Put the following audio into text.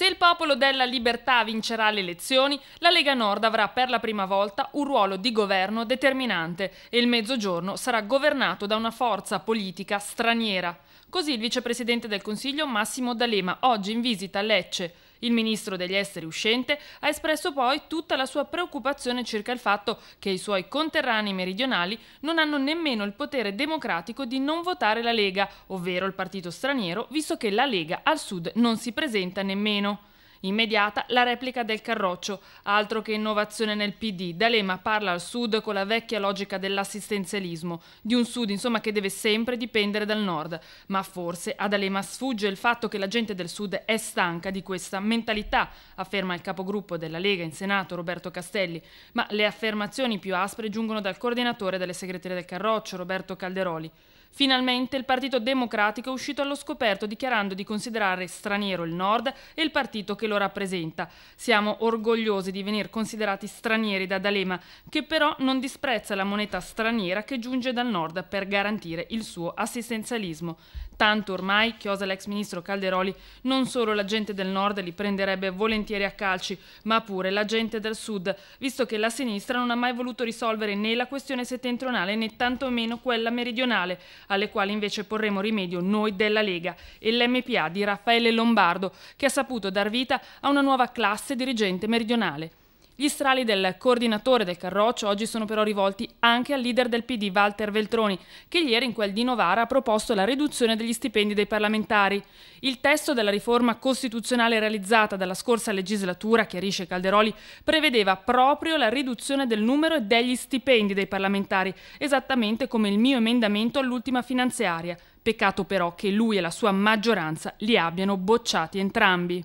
Se il popolo della libertà vincerà le elezioni, la Lega Nord avrà per la prima volta un ruolo di governo determinante e il Mezzogiorno sarà governato da una forza politica straniera. Così il vicepresidente del Consiglio Massimo D'Alema, oggi in visita a Lecce, il ministro degli esteri uscente ha espresso poi tutta la sua preoccupazione circa il fatto che i suoi conterranei meridionali non hanno nemmeno il potere democratico di non votare la Lega, ovvero il partito straniero, visto che la Lega al sud non si presenta nemmeno. Immediata la replica del Carroccio, altro che innovazione nel PD. D'Alema parla al Sud con la vecchia logica dell'assistenzialismo, di un Sud insomma che deve sempre dipendere dal Nord. Ma forse ad D'Alema sfugge il fatto che la gente del Sud è stanca di questa mentalità, afferma il capogruppo della Lega in Senato Roberto Castelli. Ma le affermazioni più aspre giungono dal coordinatore delle segreterie del Carroccio, Roberto Calderoli. Finalmente il Partito Democratico è uscito allo scoperto dichiarando di considerare straniero il Nord e il partito che lo rappresenta. Siamo orgogliosi di venir considerati stranieri da D'Alema, che però non disprezza la moneta straniera che giunge dal Nord per garantire il suo assistenzialismo. Tanto ormai, chiosa l'ex ministro Calderoli, non solo la gente del Nord li prenderebbe volentieri a calci, ma pure la gente del Sud, visto che la sinistra non ha mai voluto risolvere né la questione settentrionale né tantomeno quella meridionale, alle quali invece porremo rimedio noi della Lega e l'MPA di Raffaele Lombardo, che ha saputo dar vita a una nuova classe dirigente meridionale. Gli strali del coordinatore del Carroccio oggi sono però rivolti anche al leader del PD Walter Veltroni, che ieri in quel di Novara ha proposto la riduzione degli stipendi dei parlamentari. Il testo della riforma costituzionale realizzata dalla scorsa legislatura, chiarisce Calderoli, prevedeva proprio la riduzione del numero e degli stipendi dei parlamentari, esattamente come il mio emendamento all'ultima finanziaria. Peccato però che lui e la sua maggioranza li abbiano bocciati entrambi.